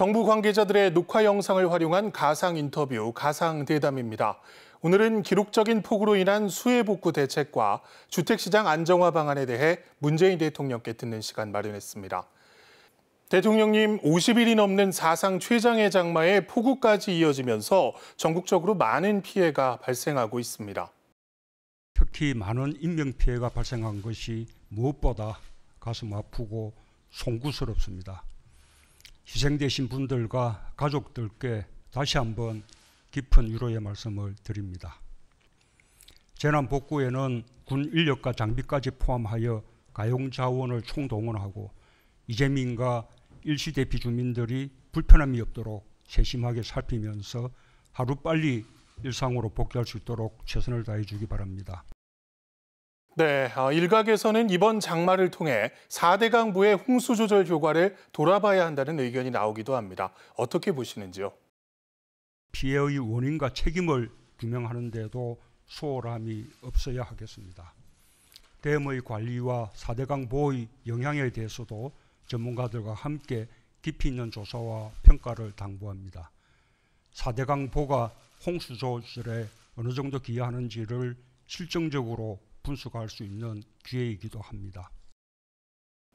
정부 관계자들의 녹화 영상을 활용한 가상 인터뷰, 가상 대담입니다. 오늘은 기록적인 폭우로 인한 수해 복구 대책과 주택시장 안정화 방안에 대해 문재인 대통령께 듣는 시간 마련했습니다. 대통령님 50일이 넘는 사상 최장의 장마에 폭우까지 이어지면서 전국적으로 많은 피해가 발생하고 있습니다. 특히 많은 인명피해가 발생한 것이 무엇보다 가슴 아프고 송구스럽습니다. 희생되신 분들과 가족들께 다시 한번 깊은 위로의 말씀을 드립니다. 재난 복구에는 군 인력과 장비까지 포함하여 가용 자원을 총동원하고 이재민과 일시대 비주민들이 불편함이 없도록 세심하게 살피면서 하루빨리 일상으로 복귀할 수 있도록 최선을 다해 주기 바랍니다. 네, 아, 일각에서는 이번 장마를 통해 4대 강부의 홍수 조절 효과를 돌아봐야 한다는 의견이 나오기도 합니다. 어떻게 보시는지요? 피해의 원인과 책임을 규명하는데도 소홀함이 없어야 하겠습니다. 댐의 관리와 4대 강보의 영향에 대해서도 전문가들과 함께 깊이 있는 조사와 평가를 당부합니다. 4대 강보가 홍수 조절에 어느 정도 기여하는지를 실증적으로 분석할 수 있는 기회이기도 합니다.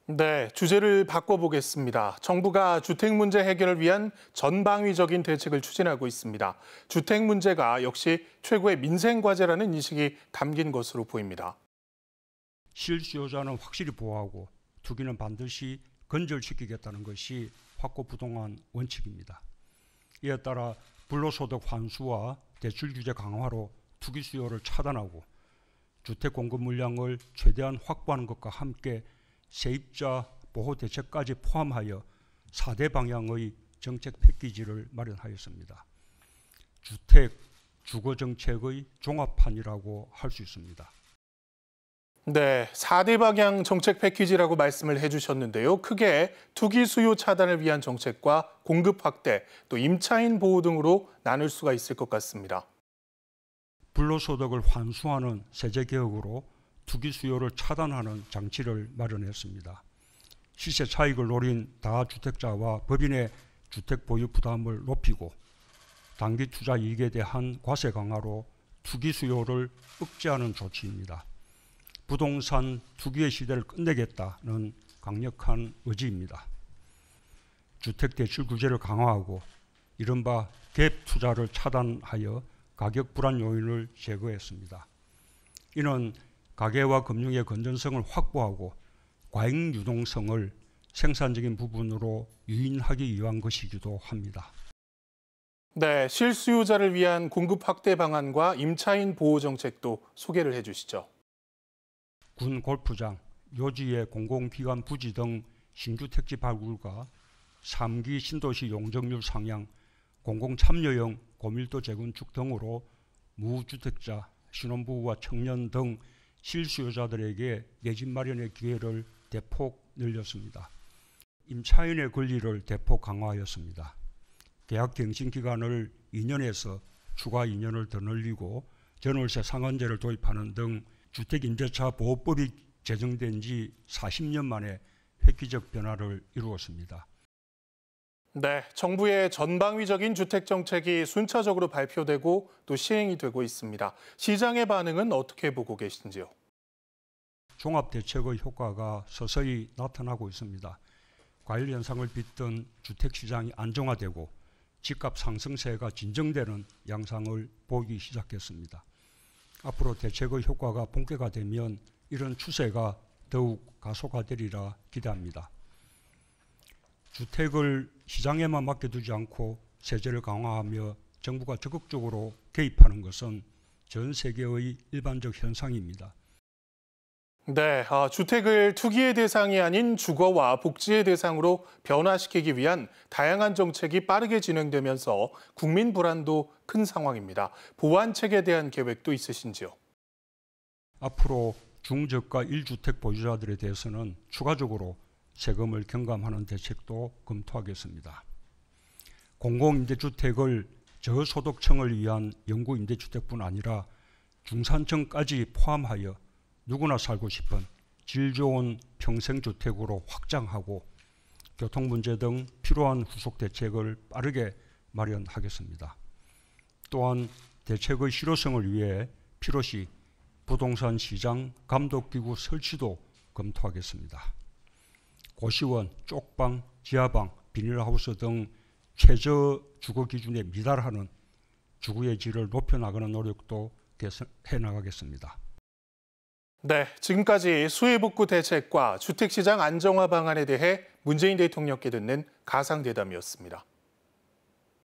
네, 주제를 바꿔보겠습니다. 정부가 주택 문제 해결을 위한 전방위적인 대책을 추진하고 있습니다. 주택 문제가 역시 최고의 민생 과제라는 인식이 담긴 것으로 보입니다. 실수요자는 확실히 보호하고 투기는 반드시 건절시키겠다는 것이 확고부동한 원칙입니다. 이에 따라 불로소득 환수와 대출 규제 강화로 투기 수요를 차단하고 주택 공급 물량을 최대한 확보하는 것과 함께 세입자 보호 대책까지 포함하여 4대 방향의 정책 패키지를 마련하였습니다. 주택 주거 정책의 종합판이라고 할 수 있습니다. 네, 4대 방향 정책 패키지라고 말씀을 해주셨는데요. 크게 투기 수요 차단을 위한 정책과 공급 확대, 또 임차인 보호 등으로 나눌 수가 있을 것 같습니다. 불로소득을 환수하는 세제 개혁으로 투기 수요를 차단하는 장치를 마련했습니다. 시세 차익을 노린 다주택자와 법인의 주택 보유 부담을 높이고 단기 투자 이익에 대한 과세 강화로 투기 수요를 억제하는 조치입니다. 부동산 투기의 시대를 끝내겠다는 강력한 의지입니다. 주택 대출 규제를 강화하고 이른바 갭 투자를 차단하여 가격 불안 요인을 제거했습니다. 이는 가계와 금융의 건전성을 확보하고 과잉 유동성을 생산적인 부분으로 유인하기 위한 것이기도 합니다. 네, 실수요자를 위한 공급 확대 방안과 임차인 보호 정책도 소개를 해주시죠. 군 골프장, 요지의 공공기관 부지 등 신규 택지 발굴과 3기 신도시 용적률 상향, 공공참여형 고밀도 재건축 등으로 무주택자, 신혼부부와 청년 등 실수요자들에게 내 집 마련의 기회를 대폭 늘렸습니다. 임차인의 권리를 대폭 강화하였습니다. 계약 갱신 기간을 2년에서 추가 2년을 더 늘리고 전월세 상한제를 도입하는 등 주택임대차 보호법이 제정된 지 40년 만에 획기적 변화를 이루었습니다. 네, 정부의 전방위적인 주택 정책이 순차적으로 발표되고 또 시행이 되고 있습니다. 시장의 반응은 어떻게 보고 계신지요? 종합 대책의 효과가 서서히 나타나고 있습니다. 과열 현상을 빚던 주택 시장이 안정화되고 집값 상승세가 진정되는 양상을 보기 시작했습니다. 앞으로 대책의 효과가 본격화되면 이런 추세가 더욱 가속화되리라 기대합니다. 주택을 시장에만 맡겨두지 않고 세제를 강화하며 정부가 적극적으로 개입하는 것은 전 세계의 일반적 현상입니다. 네, 아, 주택을 투기의 대상이 아닌 주거와 복지의 대상으로 변화시키기 위한 다양한 정책이 빠르게 진행되면서 국민 불안도 큰 상황입니다. 보완책에 대한 계획도 있으신지요? 앞으로 중저가 1주택 보유자들에 대해서는 추가적으로 세금을 경감하는 대책도 검토하겠습니다. 공공임대주택을 저소득층을 위한 영구임대주택뿐 아니라 중산층까지 포함하여 누구나 살고 싶은 질 좋은 평생주택으로 확장하고 교통문제 등 필요한 후속 대책을 빠르게 마련하겠습니다. 또한 대책의 실효성을 위해 필요시 부동산 시장 감독기구 설치도 검토하겠습니다. 고시원, 쪽방, 지하방, 비닐하우스 등 최저 주거 기준에 미달하는 주거의 질을 높여나가는 노력도 개선해 나가겠습니다. 네, 지금까지 수해복구 대책과 주택시장 안정화 방안에 대해 문재인 대통령께 듣는 가상대담이었습니다.